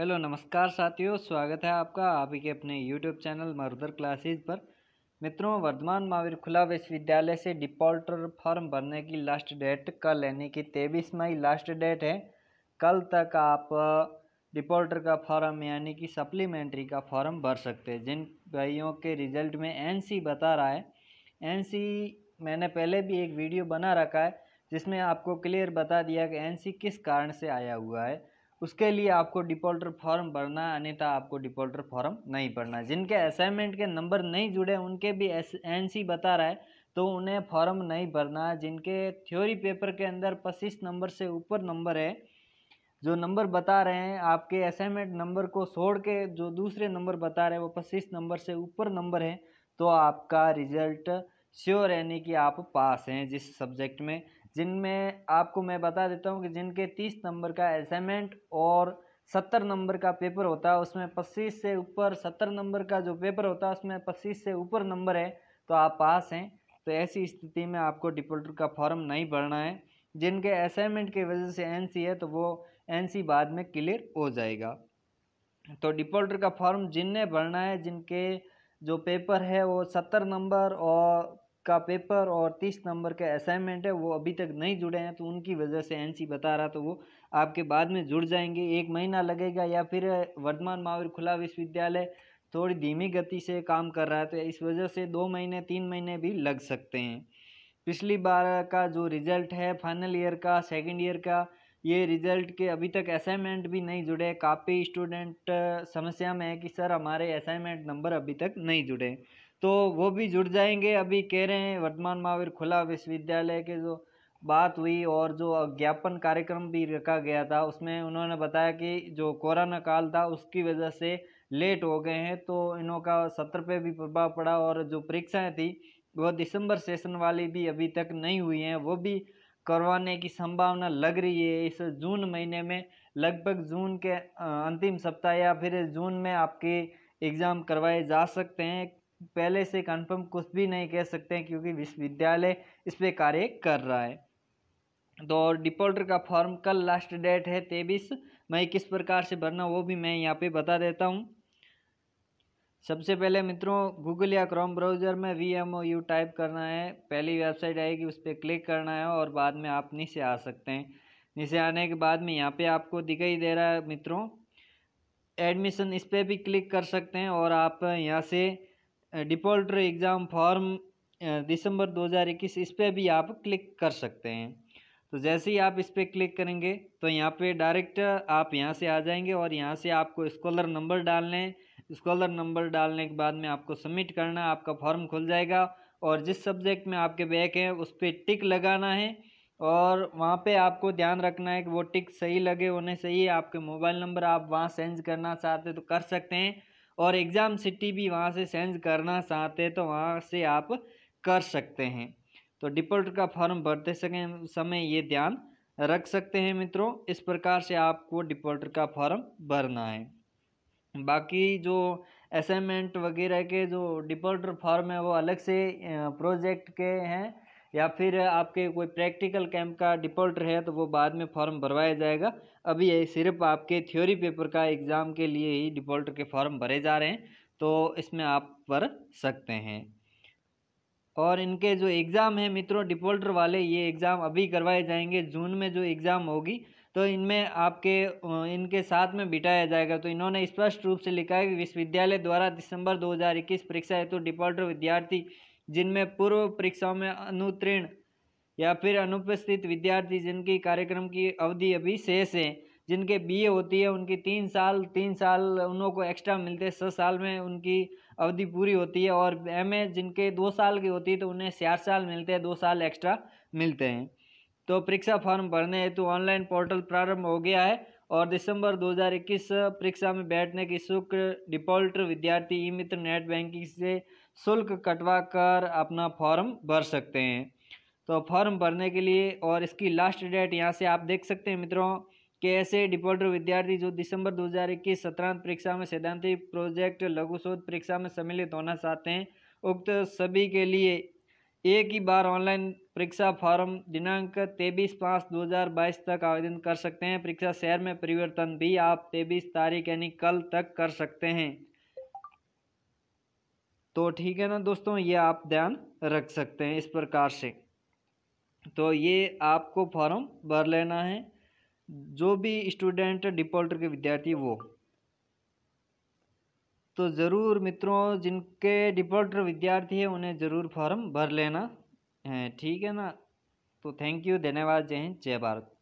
hello नमस्कार साथियों स्वागत है आपका आप ही के अपने यूट्यूब चैनल मरुदर क्लासेस पर मित्रों वर्धमान महावीर खुला विश्वविद्यालय से डिफ़ॉल्टर फॉर्म भरने की लास्ट डेट कल यानी कि तेईस मई लास्ट डेट है कल तक आप डिफ़ॉल्टर का फॉर्म यानी कि सप्लीमेंट्री का फॉर्म भर सकते हैं जिन भाइयों के रिजल्ट में एन बता रहा है एन मैंने पहले भी एक वीडियो बना रखा है जिसमें आपको क्लियर बता दिया कि एन किस कारण से आया हुआ है उसके लिए आपको डिफ़ॉल्टर फॉर्म भरना है अन्यथा आपको डिफ़ॉल्टर फॉर्म नहीं भरना जिनके असाइनमेंट के नंबर नहीं जुड़े उनके भी एन सी बता रहा है तो उन्हें फॉर्म नहीं भरना जिनके थ्योरी पेपर के अंदर पच्चीस नंबर से ऊपर नंबर है जो नंबर बता रहे हैं आपके असाइनमेंट नंबर को छोड़ के जो दूसरे नंबर बता रहे हैं वो पच्चीस नंबर से ऊपर नंबर है तो आपका रिजल्ट श्योर यानी कि आप पास हैं जिस सब्जेक्ट में जिनमें आपको मैं बता देता हूँ कि जिनके तीस नंबर का असाइनमेंट और सत्तर नंबर का पेपर होता है उसमें पच्चीस से ऊपर सत्तर नंबर का जो पेपर होता है उसमें पच्चीस से ऊपर नंबर है तो आप पास हैं तो ऐसी स्थिति में आपको डिपोल्टर का फॉर्म नहीं भरना है जिनके असाइनमेंट की वजह से एन है तो वो एन बाद में क्लियर हो जाएगा तो डिपोल्टर का फॉर्म जिनने भरना है जिनके जो पेपर है वो सत्तर नंबर और का पेपर और तीस नंबर के असाइनमेंट है वो अभी तक नहीं जुड़े हैं तो उनकी वजह से एन बता रहा तो वो आपके बाद में जुड़ जाएंगे एक महीना लगेगा या फिर वर्धमान महावीर खुला विश्वविद्यालय थोड़ी धीमी गति से काम कर रहा है तो इस वजह से दो महीने तीन महीने भी लग सकते हैं पिछली बार का जो रिज़ल्ट है फाइनल ईयर का सेकेंड ईयर का ये रिज़ल्ट के अभी तक असाइनमेंट भी नहीं जुड़े काफ़ी स्टूडेंट समस्या में है कि सर हमारे असाइनमेंट नंबर अभी तक नहीं जुड़े तो वो भी जुड़ जाएंगे अभी कह रहे हैं वर्धमान महावीर खुला विश्वविद्यालय के जो बात हुई और जो ज्ञापन कार्यक्रम भी रखा गया था उसमें उन्होंने बताया कि जो कोरोना काल था उसकी वजह से लेट हो गए हैं तो इन्हों का सत्र पे भी प्रभाव पड़ा और जो परीक्षाएं थी वो दिसंबर सेशन वाली भी अभी तक नहीं हुई हैं वो भी करवाने की संभावना लग रही है इस जून महीने में लगभग जून के अंतिम सप्ताह या फिर जून में आपके एग्ज़ाम करवाए जा सकते हैं पहले से कंफर्म कुछ भी नहीं कह सकते हैं क्योंकि विश्वविद्यालय इस पर कार्य कर रहा है तो डिफॉल्टर का फॉर्म कल लास्ट डेट है तेईस मई किस प्रकार से भरना वो भी मैं यहाँ पे बता देता हूँ सबसे पहले मित्रों गूगल या क्रोम ब्राउज़र में V M O U type करना है पहली वेबसाइट आएगी उस पर क्लिक करना है और बाद में आप नीचे आ सकते हैं नीचे आने के बाद में यहाँ पे आपको दिखाई दे रहा है मित्रों एडमिशन इस पर भी क्लिक कर सकते हैं और आप यहाँ से डिफ़ॉल्टर एग्ज़ाम फॉर्म दिसंबर 2021 इस पर भी आप क्लिक कर सकते हैं तो जैसे ही आप इस पर क्लिक करेंगे तो यहाँ पे डायरेक्ट आप यहाँ से आ जाएंगे और यहाँ से आपको स्कॉलर नंबर डालने स्कॉलर नंबर डालने के बाद में आपको सबमिट करना आपका फॉर्म खुल जाएगा और जिस सब्जेक्ट में आपके बैक हैं उस पर टिक लगाना है और वहाँ पे आपको ध्यान रखना है कि वो टिक सही लगे उन्हें सही है आपके मोबाइल नंबर आप वहाँ सेंड करना चाहते तो कर सकते हैं और एग्ज़ाम सिटी भी वहाँ से सेंड करना चाहते हैं तो वहाँ से आप कर सकते हैं तो डिपोल्ट का फॉर्म भरते समय ये ध्यान रख सकते हैं मित्रों इस प्रकार से आपको डिपोल्टर का फॉर्म भरना है बाकी जो असाइनमेंट वगैरह के जो डिपोल्टर फॉर्म है वो अलग से प्रोजेक्ट के हैं या फिर आपके कोई प्रैक्टिकल कैंप का डिफ़ॉल्टर है तो वो बाद में फॉर्म भरवाया जाएगा अभी ये सिर्फ आपके थ्योरी पेपर का एग्ज़ाम के लिए ही डिफ़ॉल्टर के फॉर्म भरे जा रहे हैं तो इसमें आप भर सकते हैं और इनके जो एग्ज़ाम है मित्रों डिफ़ॉल्टर वाले ये एग्ज़ाम अभी करवाए जाएंगे जून में जो एग्ज़ाम होगी तो इनमें आपके इनके साथ में बिठाया जाएगा तो इन्होंने स्पष्ट रूप से लिखा है कि विश्वविद्यालय द्वारा दिसंबर 2021 परीक्षा हेतु तो डिफ़ॉल्टर विद्यार्थी जिनमें पूर्व परीक्षाओं में अनुत्तीर्ण या फिर अनुपस्थित विद्यार्थी जिनकी कार्यक्रम की अवधि अभी शेष है जिनके बीए होती है उनकी तीन साल तीन साल उन को एक्स्ट्रा मिलते हैं छः साल में उनकी अवधि पूरी होती है और ए जिनके दो साल की होती है तो उन्हें चार साल मिलते हैं दो साल एक्स्ट्रा मिलते हैं तो परीक्षा फॉर्म भरने हेतु ऑनलाइन पोर्टल प्रारंभ हो गया है और दिसंबर 2021 परीक्षा में बैठने की शुक्र डिफॉल्टर विद्यार्थी ई मित्र नेट बैंकिंग से शुल्क कटवा कर अपना फॉर्म भर सकते हैं तो फॉर्म भरने के लिए और इसकी लास्ट डेट यहाँ से आप देख सकते हैं मित्रों के ऐसे डिफॉल्टर विद्यार्थी जो दिसंबर 2021 सत्रांत परीक्षा में सैद्धांतिक प्रोजेक्ट लघु शोध परीक्षा में सम्मिलित होना चाहते हैं उक्त सभी के लिए एक ही बार ऑनलाइन परीक्षा फॉर्म दिनांक तेईस पाँच 2022 तक आवेदन कर सकते हैं परीक्षा शहर में परिवर्तन भी आप तेईस तारीख यानी कल तक कर सकते हैं तो ठीक है ना दोस्तों ये आप ध्यान रख सकते हैं इस प्रकार से तो ये आपको फॉर्म भर लेना है जो भी स्टूडेंट डिफ़ॉल्टर के विद्यार्थी वो तो ज़रूर मित्रों जिनके डिफ़ॉल्टर विद्यार्थी हैं उन्हें ज़रूर फॉर्म भर लेना है ठीक है ना तो थैंक यू धन्यवाद जय हिंद जय भारत